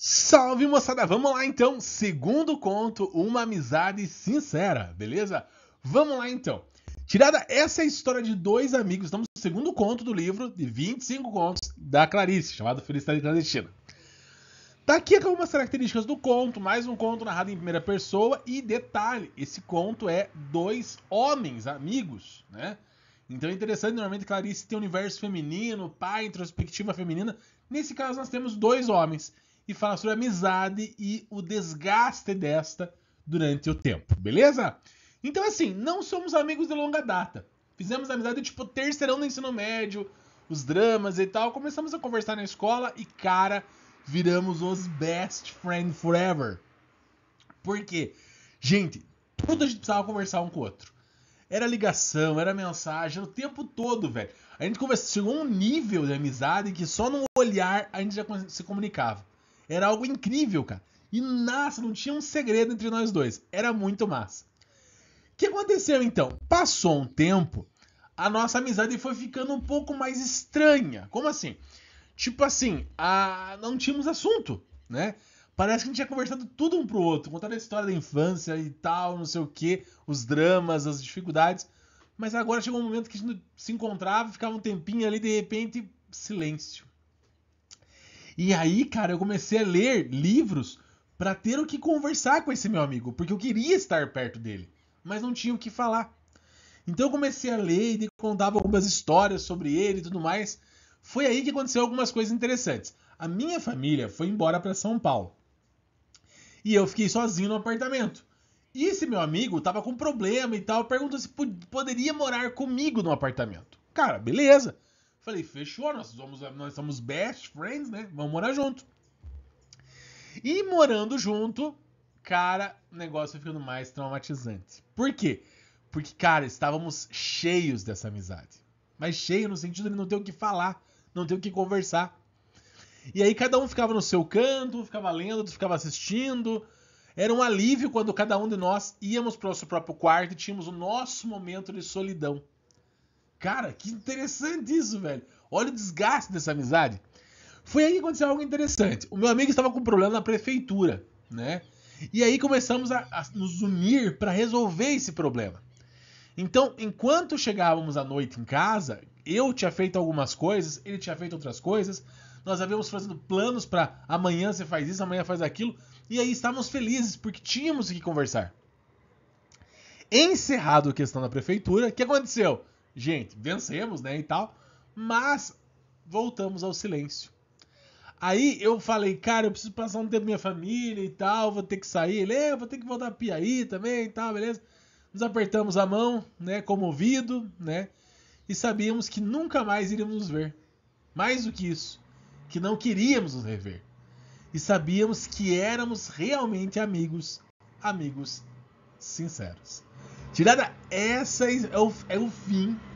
Salve moçada, vamos lá então. Segundo conto, uma amizade sincera, beleza? Vamos lá então. Tirada essa é história de dois amigos, estamos no segundo conto do livro de 25 contos da Clarice, chamado Felicidade Clandestina. Daqui tá algumas características do conto, mais um conto narrado em primeira pessoa e detalhe, esse conto é dois homens amigos, né? Então é interessante, normalmente Clarice tem um universo feminino, pai, introspectiva feminina. Nesse caso nós temos dois homens e fala sobre amizade e o desgaste desta durante o tempo, beleza? Então, assim, não somos amigos de longa data. Fizemos amizade tipo terceirão do ensino médio, os dramas e tal. Começamos a conversar na escola e, cara, viramos os best friend forever. Por quê? Gente, tudo a gente precisava conversar um com o outro. Era ligação, era mensagem, o tempo todo, velho. A gente conversou chegou a um nível de amizade que só num olhar a gente já se comunicava. Era algo incrível, cara. E nossa, não tinha um segredo entre nós dois. Era muito massa. O que aconteceu então? Passou um tempo, a nossa amizade foi ficando um pouco mais estranha. Como assim? Tipo assim, a... não tínhamos assunto, né? Parece que a gente tinha conversado tudo um pro outro, contando a história da infância e tal, não sei o que, os dramas, as dificuldades. Mas agora chegou um momento que a gente se encontrava, ficava um tempinho ali, de repente, silêncio. E aí, cara, eu comecei a ler livros para ter o que conversar com esse meu amigo, porque eu queria estar perto dele, mas não tinha o que falar. Então eu comecei a ler e ele contava algumas histórias sobre ele e tudo mais. Foi aí que aconteceu algumas coisas interessantes. A minha família foi embora para São Paulo. E eu fiquei sozinho no apartamento. E esse meu amigo tava com problema e tal, perguntou se poderia morar comigo no apartamento. Cara, beleza. Falei, fechou, nós somos, nós somos best friends, né? Vamos morar junto. E morando junto, cara, o negócio foi é ficando mais traumatizante. Por quê? Porque, cara, estávamos cheios dessa amizade. Mas cheio no sentido de não ter o que falar, não ter o que conversar. E aí cada um ficava no seu canto, ficava lendo, ficava assistindo. Era um alívio quando cada um de nós íamos para o nosso próprio quarto e tínhamos o nosso momento de solidão. Cara, que interessante isso, velho. Olha o desgaste dessa amizade. Foi aí que aconteceu algo interessante. O meu amigo estava com um problema na prefeitura, né? E aí começamos a, a nos unir para resolver esse problema. Então, enquanto chegávamos à noite em casa, eu tinha feito algumas coisas, ele tinha feito outras coisas, nós havíamos fazendo planos para amanhã você faz isso, amanhã faz aquilo, e aí estávamos felizes porque tínhamos que conversar. Encerrado a questão da prefeitura, o que aconteceu? gente, vencemos, né, e tal, mas voltamos ao silêncio. Aí eu falei, cara, eu preciso passar um tempo com minha família e tal, vou ter que sair, ele, é, vou ter que voltar para Piaí também e tal, beleza? Nos apertamos a mão, né, comovido, né, e sabíamos que nunca mais iríamos nos ver. Mais do que isso, que não queríamos nos rever. E sabíamos que éramos realmente amigos, amigos sinceros. Tirada, essa é o, é o fim